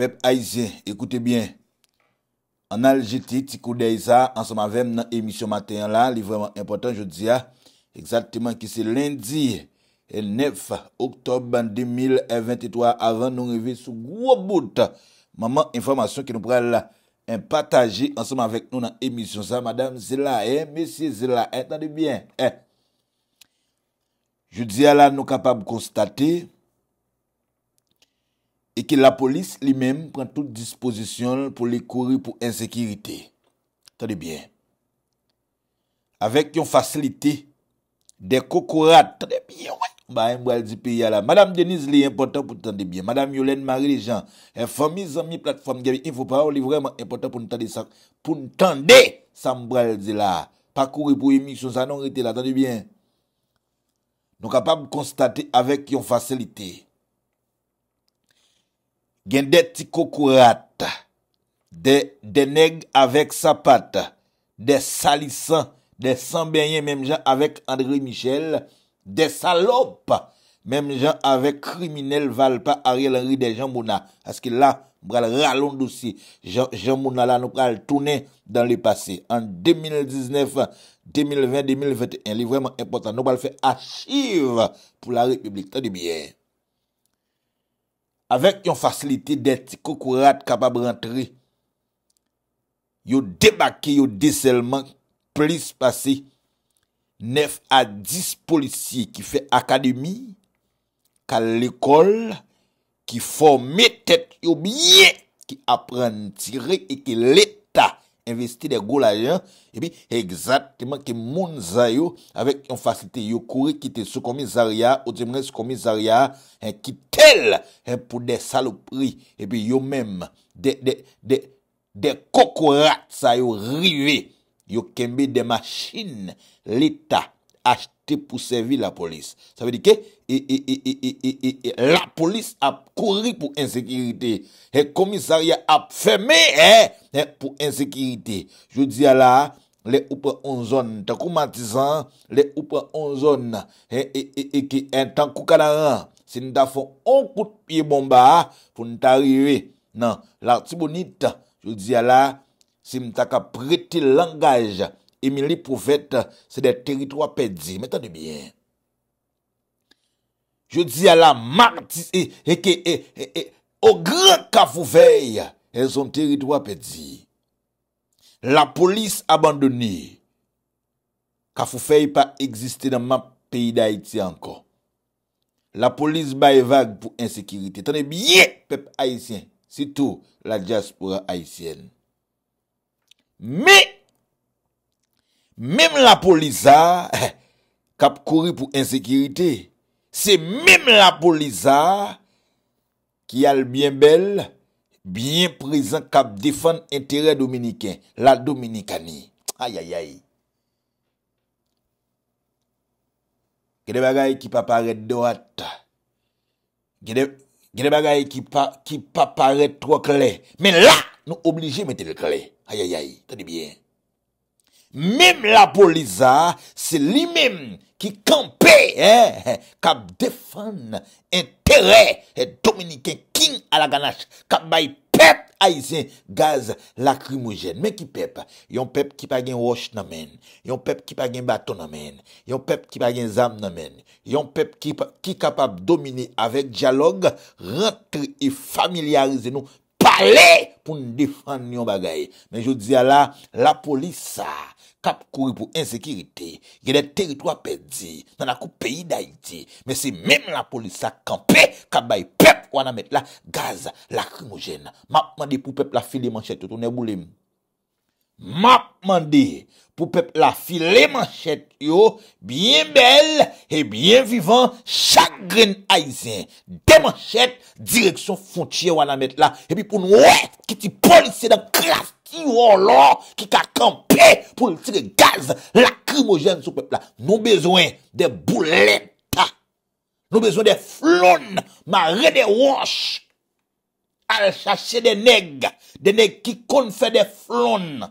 Pepe Aizen, ekoute bien. An al jeti, tiko dey za, an som avem nan emisyon maten ya la. Li vreman important, jodi ya. Eksatiman ki se lendi, e nef, oktoban 2023, avan nou revi sou gwo bout. Maman, informasyon ki nou prela, an pataje, an som avek nou nan emisyon za. Madame Zela, eh, mesye Zela, eh, tande bien, eh. Jodi ya la, nou kapab konstate. E ki la polis li men pren tout disposition pou li kouri pou insekiriti. Tande bien. Avèk yon fasiliti de kokourat. Tande bien. Mbè mbè al di piya la. Madame Denis li important pou tande bien. Madame Yolaine Marie Léjean. Fomis zomi platform gèmi. Infoparol li vreman important pou nou tande. Pou nou tande. Sam bral di la. Pakouri pou yon misyon sa nan rete la. Tande bien. Nou kapab konstate avèk yon fasiliti. Gen de ti kokourat, de neg avèk sapat, de salisan, de sanbènyen, mèm jan avèk André Michel, de salop, mèm jan avèk kriminel valpa Ariel Henry de Jean Mouna. Aske la, bral raloun dousi, Jean Mouna la nou pral toune dan li pase. An 2019, 2020, 2021, li vèman impotant, nou pral fè achive pou la republik, ta di bie. avèk yon fasilite deti koukourade kapab rentre, yo debake yo deselman plis pase, nef a dis polisye ki fe akademi, ka lekol ki fòm metet yo biye, ki apren tire e ki let, Investi de goul a yon, epi, egzatman ki moun zayou, avek yon fasite, yon kouri ki te soukomi zarya, ou ti mwen soukomi zarya, en ki tel, en pou de saloupri, epi, yon menm, de, de, de kokorat zayou rive, yon kembi de machin, leta, Ache te pou servi la polis. Sa ve di ke? La polis ap kouri pou insekiriti. E komisari ap feme pou insekiriti. Jou di ala, le oupe onzon. Ta kou matisan, le oupe onzon. E ki entan kou kanaran. Si nou ta fon onkout piye bomba, pou nou ta rive nan larti bonit. Jou di ala, si nou ta ka preti langaj. Emily Pouvet Se de teritwa pedzi Metan de bien Je di a la martis Eke eke eke O gran Kafoufei E son teritwa pedzi La polis abandoni Kafoufei pa Existe nan map peyi da Haiti Anko La polis bayevag pou insekiriti Tane bie pepe Haitien Sitou la diaspora Haitien Me Mèm la poliza eh, kap kouri pou ensekiritè. Se mèm la poliza ki al mèm bel bèm prizant kap difan enterè dominikè. La dominikè ni. Ayayay. Gède bagay ki pa pare doat. Gède bagay ki pa pare tro kle. Mèm la nou oblige mète le kle. Ayayay. Tè di bèm. Mem la poliza, se li mem ki kampe, eh, kap defan entere et eh, dominiken kin ala ganache, kap bay pep aizen gaz lakrimogen. Men ki pep, yon pep ki pa gen wash namen, yon pep ki pa gen baton namen, yon pep ki pa gen zam namen, yon pep ki kapap domine avek diyalog, rentre e familiarize nou, pale pou n defan nyon bagay. Men yo diya la, la polisa kap kuri pou insekiriti, gede teritwa pedi, nan akou peyi da iti, men se men la polisa kampe, kabay pep, wana met la gaz, la krimojen, ma di pou pep la fili manchet, yo tou nevoulem. Ma pman de pou pep la fil le manchet yo Bien bel e bien vivant Chagren aizen De manchet direksyon fontye wana met la E pi pou nou wè Ki ti polise dan klas ki wò lò Ki ka kampe Pou ti gav lakrimo jen sou pep la Nou bezwen de bouletta Nou bezwen de floun Ma re de wòsh Al chache de neg De neg ki kon fè de floun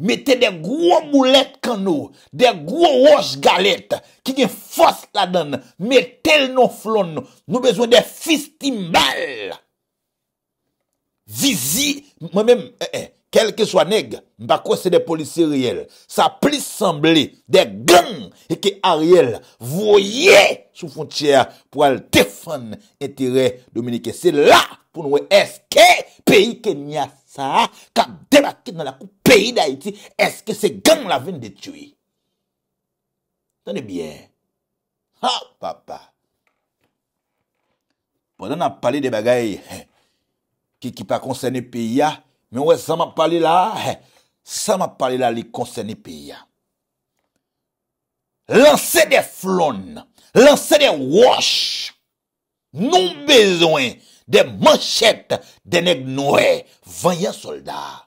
Mette de gwo moulet kan nou, de gwo wosh galet, ki gen fos la dan, mette l nou flon nou, nou bezwen de fisti mal. Zizi, mwen men, eh eh, kel ke swa neg, mba kwen se de polisi riel, sa plis sembli de gwen e ke a riel voye sou fontyer pou al tefan entire Dominike. Se la pou nou eske peyi Kenyaf. Sa, ka debakit nan la kou peyi da iti, eske se gang la vin detui. Tene bien. Ha, papa. Pwede nan pali de bagay ki ki pa konsene peyi ya, men wè sa ma pali la, sa ma pali la li konsene peyi ya. Lanse de flon, lance de wosh, non bezoen. De manchette dene gnoe Vanya soldat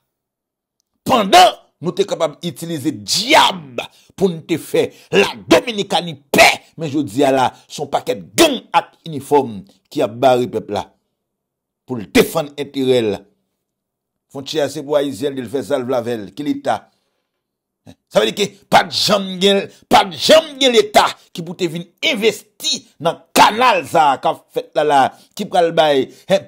Pendan nou te kapab itilize diab Pou nou te fe la Dominika ni pe Men jo di ala son paket gong at uniform Ki a bari pepla Pou l te fan etirel Fonche ase pou aizel dil vezal blavel Ki l eta Sa ve di ki pat jam gen Pat jam gen l eta Ki pou te vin investi nan kapak Anal sa ka fet la la Kip kalbay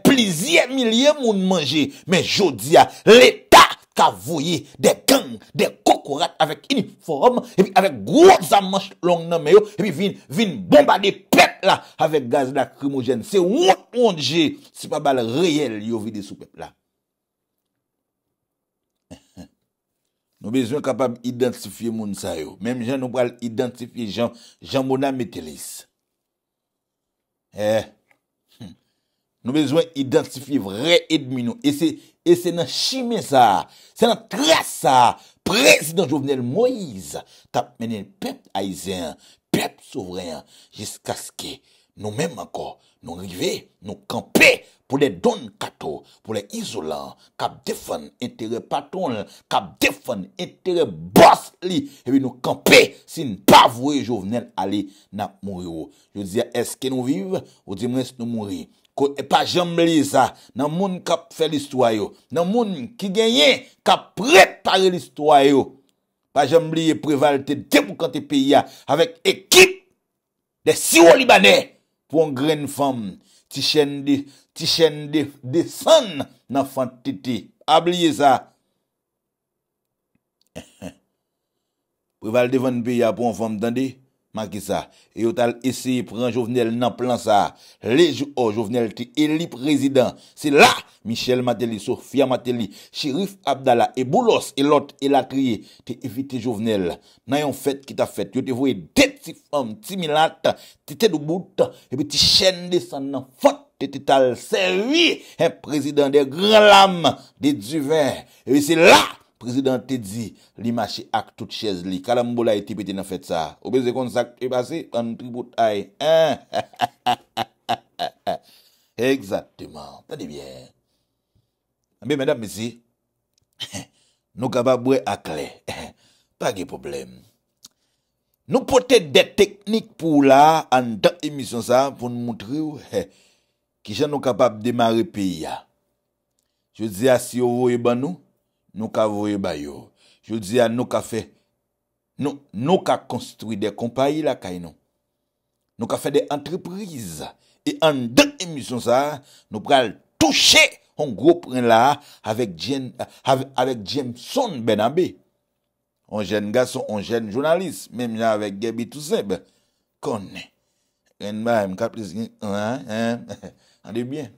Plizye milye moun manje Men jodi ya L'eta ka voye De gang, de kokorat Avek uniform E pi avek groz amansh long nan me yo E pi vin bombade pek la Avek gaz la krimogen Se wot moun je Si pa bal reyel yo vide sou pek la Nou bezwen kapab identifiye moun sa yo Mem jan nou bal identifiye Jan Mona Metelis Eh. Hmm. Nou bezwen identifi vre edminou E se nan shime sa Se nan tra sa Prezident Jovenel Moïse Tap menen pep aizen Pep souveren Jiska ske Nou menm akor, nou rive, nou kampe, pou le don kato, pou le isolan, kap defan entere paton, kap defan entere bas li, epi nou kampe sin pavwe jovenel ali nan mori yo. Yo diya, eske nou vive, ou di mwes nou mori. Ko e pa jambli za, nan moun kap fe listwayo, nan moun ki genyen, kap prepare listwayo. Pa jambli e privalte debou kante piya, avek ekip de siwo libanè. pou an gren fom ti chen de, ti chen de, de san nan fan titi. Abliye sa. Pou val devan be ya pou an fom dande, ma ki sa. E yo tal eseye pran jovenel nan plan sa. Le jo jovenel ti elip rezidan. Se la, Michel Mateli, Sofia Mateli, Chirif Abdallah, e boulos e lot e la kriye te evite jovenel. Nan yon fèt ki ta fèt, yo te vwe det. Ti fom, ti milat, ti te dou bout Ebe ti chen de san nan fote Ti tal servi E prezident de gran lam De du vin Ebe se la prezident te di Li mache ak tout chez li Kalambo la e ti pe ti nan fet sa Obe zekon sak te pase An tri bout ay Eksatman Abe mèdap me si Nou kaba bwe akle Pake problem Nou pote de teknik pou la an dan emisyon sa pou nou mwontri ou, ki jan nou kapap demare pi ya. Je zi a si yo voye ba nou, nou ka voye ba yo. Je zi a nou ka fè, nou ka konstruy de kompayi la kay nou. Nou ka fè de entreprise. E an dan emisyon sa, nou pral touche yon gro pren la avèk Jameson ben ambè. On jen gason, on jen jounalist, mèm jè avèk Gaby tout sè, bè. Konè. Gèn ba, mèm kaprizi gen. An dey byen.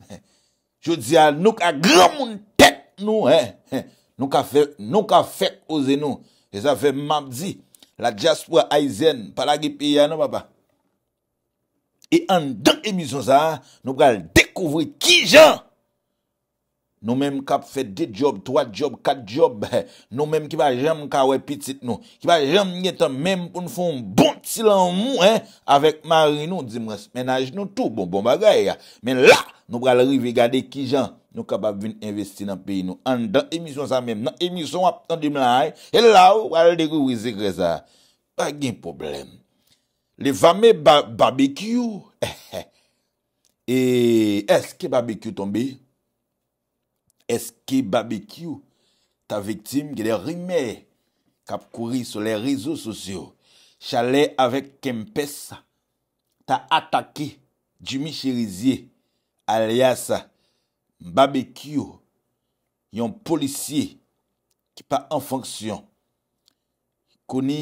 Jou diyan, nou ka glomoun tek nou, he. Nou ka fèk ozen nou. E sa fè map di. La diaspo a aizen, non, pala gip e yan nou, baba. E an dèk emisyon sa, nou kal dekouvri ki jèn. Nou menm kap fe de job, 3 job, 4 job. Nou menm ki ba jem ka we pitit nou. Ki ba jem nyetan menm pou nou foun bon silan mou, he? Awek mari nou, di mwen semenaj nou tou, bon, bon bagay, ya. Men la, nou pral rivigade ki jan, nou kap ap vin investi nan peyi nou. An dan emisyon sa menm. Nan emisyon ap, an dim la, he? He la ou, wale dekou wize kre sa. A gen problem. Le vame barbekyou, ehe, e, eh, eh, eske barbekyou ton bi? Eske babekyo ta vektim gede rime kap kouri sou le rezo sosyo. Chale avèk kempè sa ta atake jimi chirizye alias babekyo yon polisi ki pa an fonksyon. Koni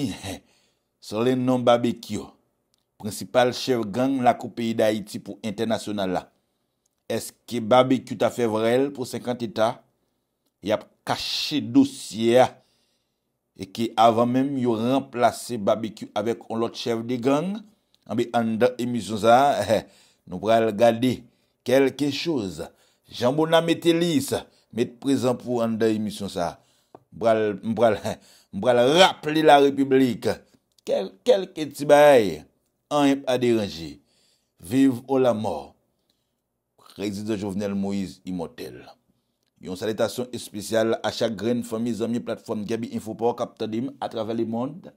sou le nan babekyo, prinsipal chev gang lakou peyi da Haiti pou internasyonala. Eske Babikou ta fevrel pou 50 etat? Yap kache dosye? Eke avan menm yo remplase Babikou avek on lot chev de gang? Anbe an da emisyon sa, nou pral gade kelke chouz. Jambou nan mette lis, mette prezan pou an da emisyon sa. Mbral rappli la republik. Kelke tibay an ap aderanji. Viv ou la mòr. Résident Jovenel Moïse Imotel. Yon salitation espesyal a chagren fami zami platform Gabi Infopor kapta dim a travè li mond.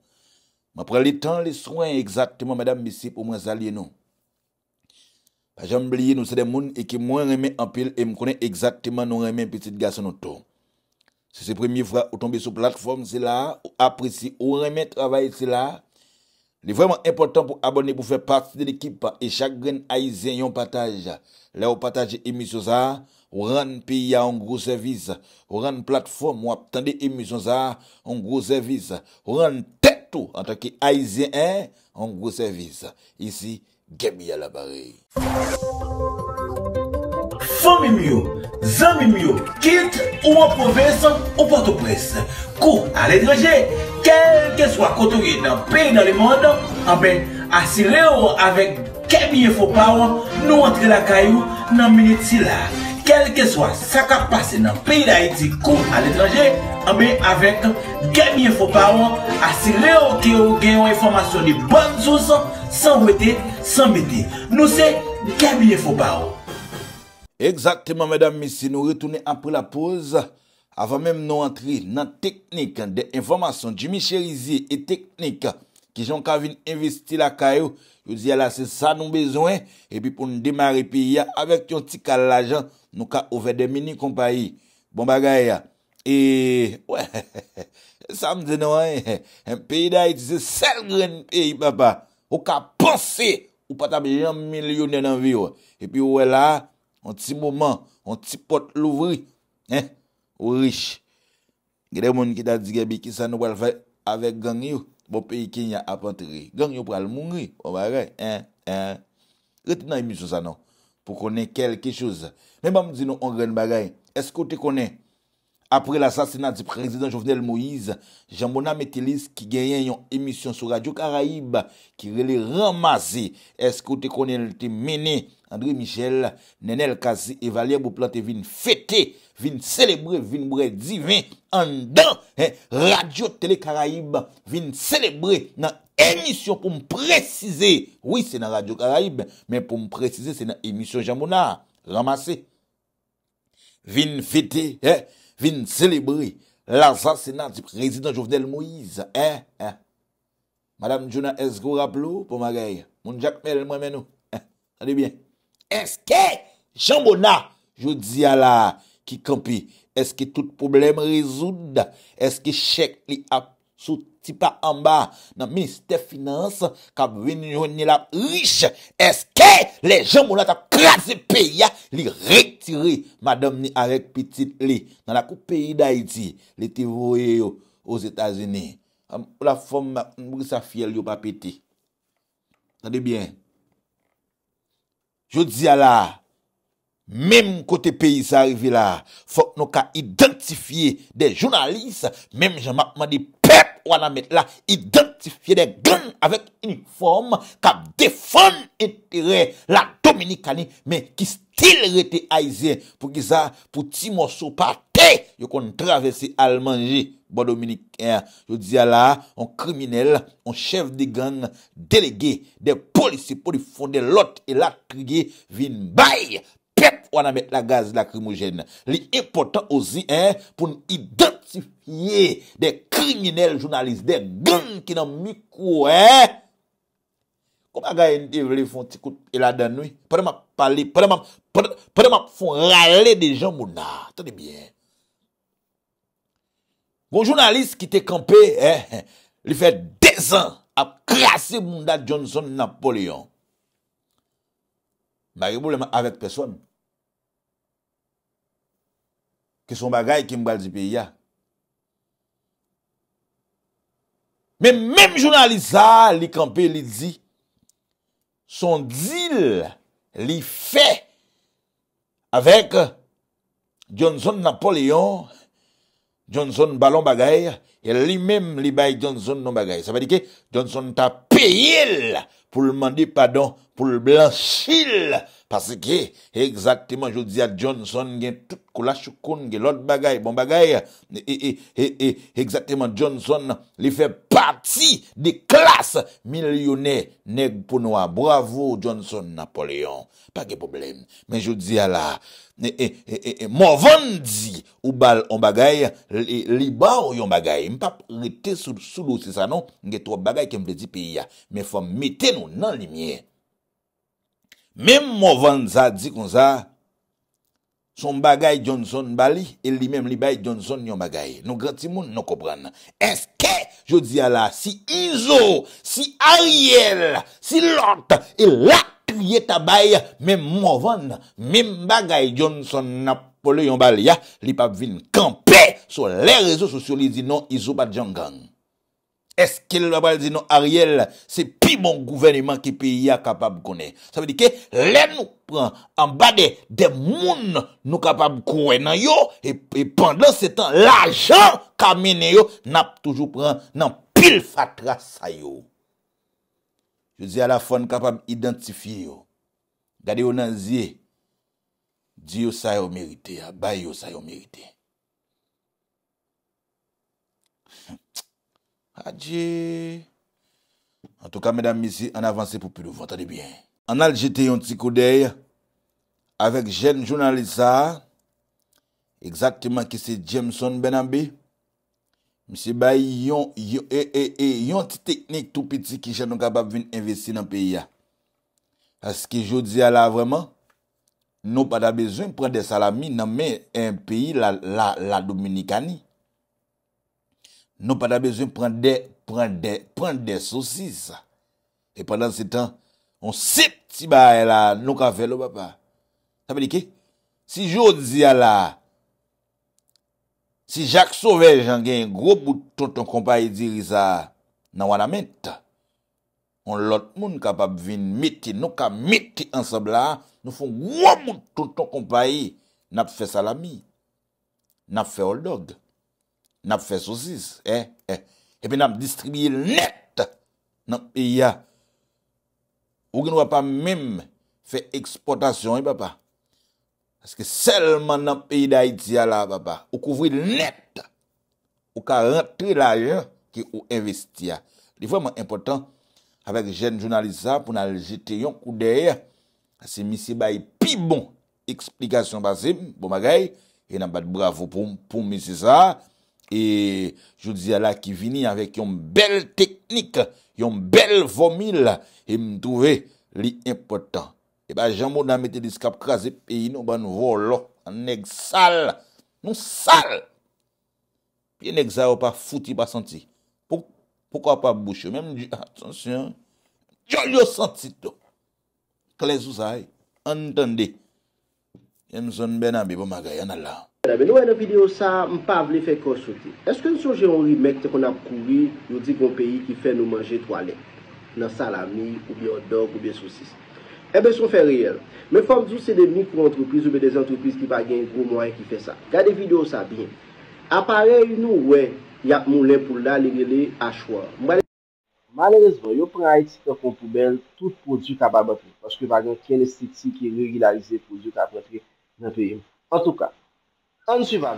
Ma pre li tan li soyen eksaktman madame bisip non. ou mwen zalye nou. Pajam blie nou sè de moun e ki mwen remè ampil e mkone eksaktman nou remè piti de gassanoto. Se se premi vwa ou tombe sou platform zè la, ou apresi ou remè travè zè la, Li vwèman impotant pou abone pou fè part de l'ekipa E chak gen Aizen yon pataj Le ou pataj emisyon zah Ou ran piya an gro servisa Ou ran platform wap tande emisyon zah An gro servisa Ou ran tetou an toki Aizen an An gro servisa Isi, Gemi alabare FOMIMIOU Zan mi myo kit ou an poves ou pato pres Kou al etranje, kel ke swa koto ge nan peyi nan li moun ah Ame asire ou avek kemiye fopawo Nou antre la kayou nan minit si la Kel ke swa saka pase nan peyi la iti kou al etranje Ame ah avek kemiye fopawo Asire ou ke ou geyon informasyon li ban sou sa San weti, san meti Nou se kemiye fopawo Exactement, mesdames et messieurs, nous retournons après la pause avant même nous rentrer dans la technique des informations du michelisé et technique qui sont qu'on a vu investir la caille je vous dis alors c'est ça nos besoins et puis pour nous démarrer puis avec un petit calage, nous avons ouvert des mini compagnes, bon bagaille et ouais ça me dit non un pays d'ailleurs, c'est le seul grand pays au cas pensé ou pas tabi, j'ai un million d'années dans vie et puis voilà On ti mouman, on ti pot louvri. Eh, ou riche. Gredè moun ki da di gèbi ki sa nou wèl fè avèk gang yo, bo peyi ki nye apantri. Gang yo pral mounri, ou bagay. Eh, eh. Reti nan emisyon sa nou, pou konen kelke chouz. Mè mèm di nou on gren bagay. Eskou te konen, apre l'assasinat di prezident Jovenel Moïse, Jean-Bonat Métilis, ki genyen yon emisyon sou Radio Karayib, ki rele ramazi. Eskou te konen liti meni, André Michel, nenel kazi evalier bou plante vin fete, vin selebrer, vin mwredi, vin andan, he, radio telekaraib, vin selebrer nan emisyon pou mprezize. Oui, se nan radio karaib, men pou mprezize se nan emisyon jamou nan, ramase. Vin fete, he, vin selebrer, la sa se nan di prezident Jovenel Moïse, he, he. Madame Djourna Eskou rap lou pou magay, moun jakmel mwen menou, he, ane bien. Eske jambona jodi ala ki kampi? Eske tout problem rezoud? Eske chek li ap soti pa amba nan minister finance ka venyon ni la riche? Eske le jambona ta krasi pe ya li rektiri madam ni arek pitit li nan la kou peyi da iti li te vwe yo os Etasini? La fom mbou ki sa fye li yo pa piti. Sade bien? Jou diya la, mem kote peyi sa arrive la, fok nou ka identifiye de jounalise, mem jan makman di pep wana met la, identifiye de gen avèk uniforme, ka defon etere la Dominikani, men ki stil rete aize, pou ki sa, pou ti moso pati Yo kon travesi almanji Bo Dominik Yo diya la On kriminelle On chev di gang Delege De polisi Po di fonde lot E la krige Vin bay Pep Wana met la gaz La krimogen Li important ozi Po nou identifiye De kriminelle Jounaliste De gang Ki nan mikou Koma gaye Fonde ti kout E la dan nou Pwede ma pale Pwede ma Pwede ma fonde rale De jan mou na Tende bien Gon jounalist ki te kampe, eh, eh, li fè desan ap krasi moun da Johnson-Napoleon. Mbage pou lèman avèk peson. Kè son bagay ki mbal di pe ya. Men men jounalist sa li kampe li di, son dil li fè avèk Johnson-Napoleon Johnson balon bagay El li mem li bay Johnson non bagay Sa va di ke Johnson ta pey el Pou l mandi padon pou l'blan chil, pase ke, egzatman, jodi a Johnson gen, tout kou la choukoun gen, l'ot bagay, bon bagay, egzatman, Johnson, li fe parti, de klas, milyonè, neg pou nou a, bravo, Johnson, Napoléon, pa ge problem, men jodi a la, mou vendi, ou bal, on bagay, li ba ou yon bagay, mpap, mpap, mpap, mpap, mpap, mpap, mpap, mpap, mpap, mpap, mpap, mpap, mp Mem mou vand sa di kon sa, son bagay Johnson bali, e li mem li bagay Johnson yon bagay. Nou gratis moun nou kopran. Eske, jo di ala, si Izo, si Ariel, si Lot, e la kouye ta bagay, mem mou vand, mem bagay Johnson Napoleon bali ya, li pa vin kampe sou le rezo sosyo li di nou Izo badjan gang. Eskel wabal zi nou a riel, se pi bon gouveniman ki pi ya kapab konen. Sa vedi ke, le nou pran, an ba de, de moun nou kapab kwen nan yo, e, e pandan se tan l ajan kamene yo, nap toujou pran nan pil fatra sa yo. Yo zi a la fon kapab identifi yo. Gade yo nan zi, di yo sa yo merite, ba yo sa yo merite. Adje, an touka mèdame misi an avanse pou pèdou vantade byen. An al jete yon ti kodey, avèk jen jounalisa, exaktèman ki se Jemson ben ambe, misi bay yon ti teknik tou piti ki jen nou kapap vin investi nan peyi ya. Aske joudze ala vreman, nou pa da bezwen pran de salami nan men yon peyi la Dominikani. Nou pa da bezoun pran de, pran de, pran de sosisa. E pandan se tan, on sit si baye la, nou ka ve lo bapa. Sa pe di ki? Si jow di ya la, si jak sove jan gen, grobou ton ton kompaye di riza, nan wana menta. On lot moun kapap vin miti, nou ka miti ansab la, nou fon grobou ton ton kompaye nap fe salami, nap fe oldog. Nap fè sosis, eh, eh. Epe nanm distribye let, nanm eya. Ou gen wapam mèm, fè eksportasyon, e eh, papat. Aske selman nanm eya da iti ala, papat. Ou kouvri let, ou ka rentre la jè, ki ou investi ya. Li fèman impotant, avek jèn jounalisa, pou nan jete yon kou dey, ase misi bayi pi bon, eksplikasyon basim, pou bon magay, e nanm bat bravo pou misi sa, a, E joun zi ala ki vini avèk yon bel teknik, yon bel vomi la, e mdouve li impotant. E eh ba janmou nan mète diskap krasi peyi nou ban vò lò, an neg sal, nou sal. Piye neg zay ou pa fouti pa santi. Poukwa pa boucho, men mdou, atensyon, jol yo santi to. Klez ou zay, antande. Yen mzoun bè nan bibe magay, an ala an. Mwen wè nan video sa, mpav lè fè kosote. Eske nou sojè yon rimèk te kon ap kouri, nou di kon peyi ki fè nou manje toalè. Nan salami, ou bè odog, ou bè sosis. E bè son fè riyèl. Mwen fòm dù se de mikro-entrepise ou bè de zentrepise ki va gen yon grou mwen ki fè sa. Gade video sa bè. Aparey nou wè, yap moun lè pou lè lè lè lè ashoa. Malèzvan, yo prayt yon kon poubel tout prodjou ka babatè. Paske wè gen kè lè stitik yon regilalize prodjou ka patre nan peyi. An souvan,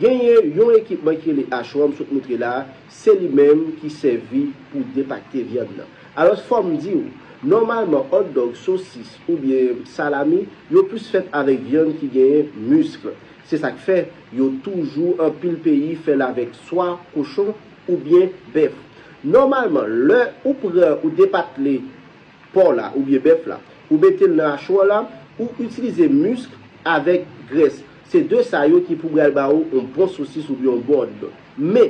genye yon ekipman ki li ashoan msouk moutre la, se li menm ki servi pou depakte vyan la. Alos fòm di ou, normalman hotdog, sosis ou biye salami, yo pwis fèt avèk vyan ki genye muskle. Se sa k fè, yo toujou an pil peyi fè la vèk swa kouchon ou biye bèf. Normalman le, ou pwis ou depakte le pou la ou biye bèf la, ou bete lè ashoan la, ou utilize muskle avèk gresk. Se de sa yo ki pou brel ba ou, on pon sosis ou biyon gond. Me,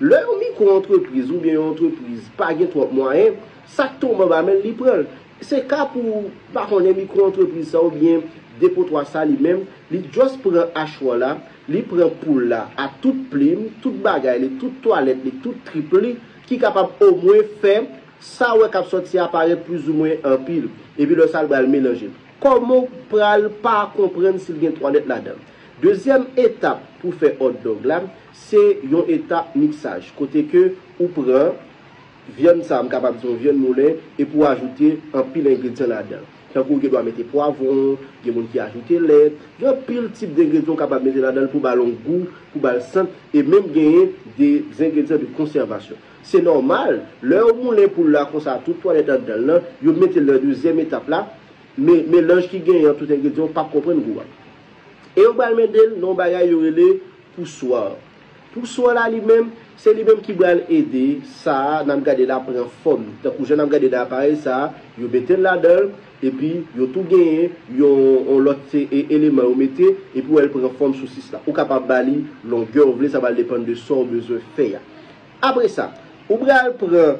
lè ou mikou antreprise ou biyon antreprise pa gen trot mwaen, sa tou mwen ba men li prel. Se ka pou, pa konye mikou antreprise sa ou biyen, depo trot sa li men, li jos prel a chwa la, li prel pou la, a tout plim, tout bagay, tout toalet, tout tripli, ki kapap ou mwen fe, sa wè kapso ki se apare plus ou mwen an pil, e bi le sal bal menajit. Komo prel pa kompren si gen trot net la den? Dezyen etap pou fe hot dog lan, se yon etap miksaj. Kote ke ou pran, vyen sa m kapabison, vyen mounen, e pou ajoute an pil ingredisyon la den. Sankou gen do a mette poavon, gen moun ki ajoute let, gen pil tip den ingredisyon kapabison la den pou balon gou, pou bal san, e men genye den ingredisyon de konservasyon. Se normal, le ou mounen pou la konservasyon, tou an etap dan lan, yon mette la dezyen etap la, men lans ki genye an tout ingredisyon, pa kompre nou gou wak. E ou bral medel, nou bagay yorele poussoir. Poussoir la li mem, se li mem ki bral ede, sa nan gade la pren fom. Takouje nan gade la pare, sa yo betel la del, epi yo tou genye, yo on lote e eleman ou mette, epi ou el pren fom sosis la. Ou kapap bali, lon gyor vle, sa val depan de son mese fey ya. Apre sa, ou bral pren,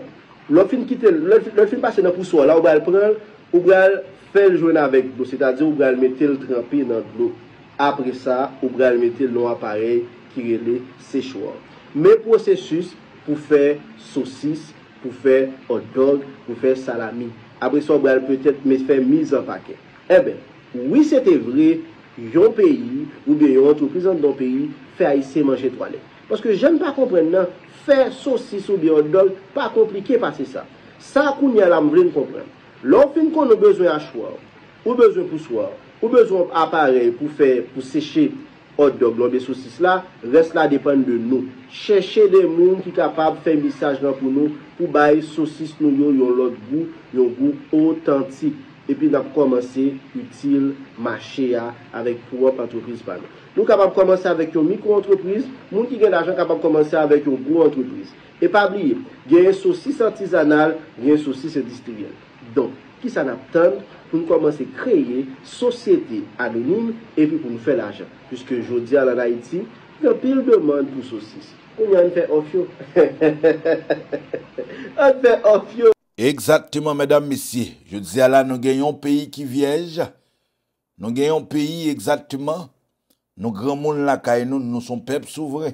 lò fin kite, lò fin pase nan poussoir la, ou bral pren, ou bral fel jwen avek blou, se ta di ou bral mette l trempi nan blou. apre sa, ou bral mette loun aparey ki rele se chouan. Men prosesus pou fè sosis, pou fè hot dog, pou fè salami. Apre sa, ou bral petèt me fè mizan pakè. Ebe, eh oui sete vre, yon peyi, ou bi yon touprizan don peyi, fè a yise manche toale. Paske jen pa komprende nan, fè sosis ou bi hot dog, pa komplike pa se sa. Sa akouni alam vle m komprende. Loun fin kon nou bezwen a chouan, ou bezwen pou chouan, Ou bezon apare pou seche hot dog, lò be sosis la, res la depen de nou. Seche de moun ki kapap fe misaj nan pou nou pou baye sosis nou yon yon lot gou, yon gou otantik. E pi nan pou komanse util, maché ya, avèk pou wap antropiz pa nou. Nou kapap komanse avèk yon mikro antropiz, moun ki gen l'ajan kapap komanse avèk yon gou antropiz. E pa blye, gen yon sosis antizanal, gen yon sosis edistriyel. Donk. ki sa nap tend pou nou komanse kreye sosyete anounil epi pou nou fe lajan. Piske jodi ala la iti, nou pil beman pou sosyese. Ou yon pe ofyo? Ou yon pe ofyo? Eksaktiman, medam misi, je dizi ala nou genyon peyi ki viej. Nou genyon peyi eksaktiman. Nou gran moun lakay nou, nou son pep souvre.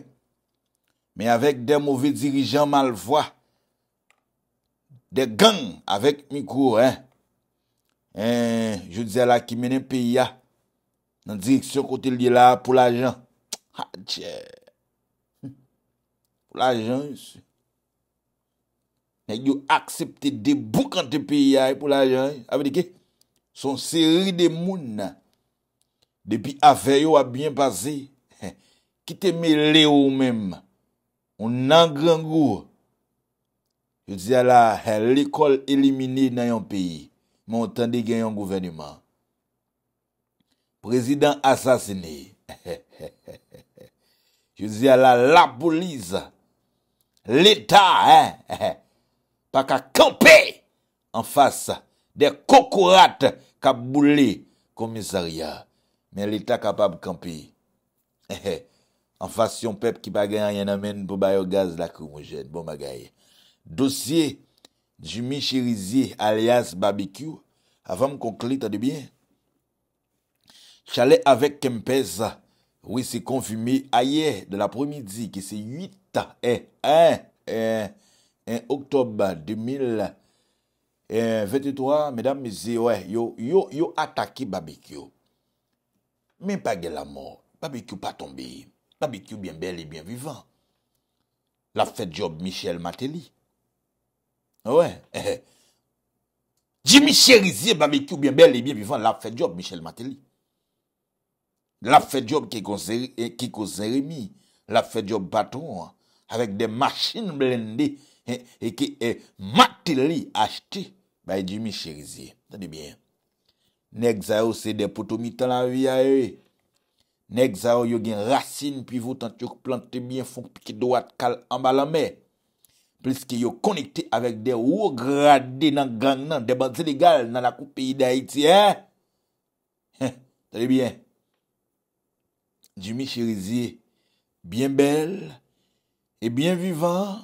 Me avek de mouvi dirijan mal vwa. De gang avek mikou, hein. E, yo dize la ki menen peya, nan direksyon kote li la pou la jan. Ha, tche. Pou la jan yon se. Nèk yo aksepte debou kante peya pou la jan. Ape di ke? Son seri de moun nan. Ah, Depi afe yo a bien pase. Eh, Kite me le ou menm. Ou nan gran go. Yo dize eh, la, l'ekol elimine nan yon peyi. Mwen otan di gen yon gouvenniman. Prezident asasini. Jou zi ala la bouliz. L'Etat. Pa ka kampe. En fasa de kokourat ka boulé komisariya. Men l'Etat kapab kampe. En fasyon pep ki pa gen a yon amen pou bayo gaz la kou mwen jen. Bon mga gaye. Dosye. Jumi Chirizi alias BBQ Avam konklit adebyen Chale avèk Kempez Ou se konfimi ayer De la premi di Ki se 8 1 1 1 1 1 1 1 1 1 1 1 1 1 1 1 1 1 1 1 1 1 1 1 1 1 1 1 1 1 1 1 1 1 1 1 1 1 1 1 1 1 1 1 1 1 1 1 1 1 1 1 1 1 1 1 1 1 1 Ouè, jimi chèriziye bave kyou bien bel e bien vivan la fè diop Michel Matéli. La fè diop ki kon zèri mi, la fè diop batou an, avèk de machin blendi e ki Matéli achte, bè jimi chèriziye, dè di bien. Nèk zè ou sè de potou mi tan la vi a e, nèk zè ou yo gen rassin pi voutan tchouk planti mi en fonk pi ki doat kal an ba la mè, Plis ki yo konikte avèk de ou gradé nan gang nan, debansi legal nan la koupi yi da iti, he? Heh, sè li byen. Jimi chirizi, byen bel, e byen vivan,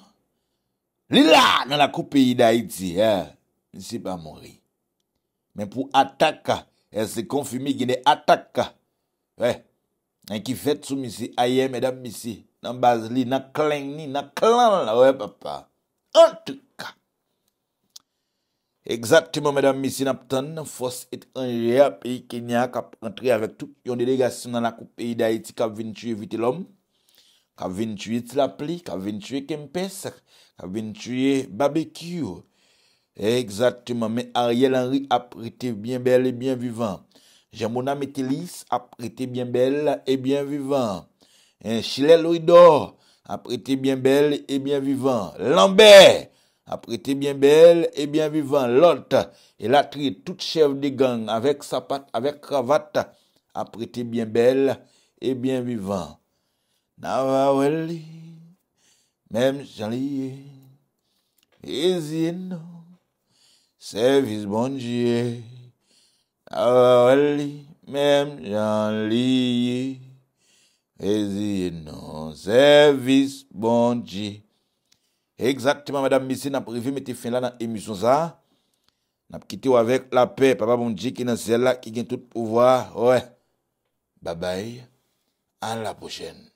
li la nan la koupi yi da iti, he? Ni se pa mori. Men pou ataka, el se konfimi ki ne ataka, wey, en ki fet sou misi aye, men ap misi nan baz li, nan kleng ni, nan kleng la, wey papa. En tout cas... Exactement, mesdames, mesdames, mesdames, mesdames... Fos et anje api Kenya kap rentre avek tou yon delegasyon nan lakou peyi da eti kap ventuye vitelom... Kap ventuye tilapli, kap ventuye kempesak, kap ventuye babekyo... Exactement, mesdames, mesdames, mesdames... Ariel Henry ap rete bien bel e bien vivant... Jamona Metelis ap rete bien bel e bien vivant... Enchile Ludo... apreti byen bel e byen vivan. L'anbe, apreti byen bel e byen vivan. L'ont, el atri, tout chev de gang, avek sapat, avek kravat, apreti byen bel e byen vivan. Nawa weli, mem jan liye, e zin nou, servis bon jye, Nawa weli, mem jan liye, Ezi, non, servis, bon di. Eksaktman, madame Missy, n ap revi meti fin la nan emisyon sa. N ap kiti wavèk la pe, papa bon di ki nan sè la ki gen tout pou vwa. Ouè, babay, an la pochèn.